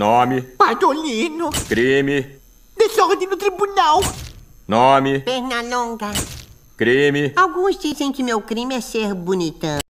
Nome. Padolino. Crime. Desordem no tribunal. Nome. Pernalonga. Crime. Alguns dizem que meu crime é ser bonitão.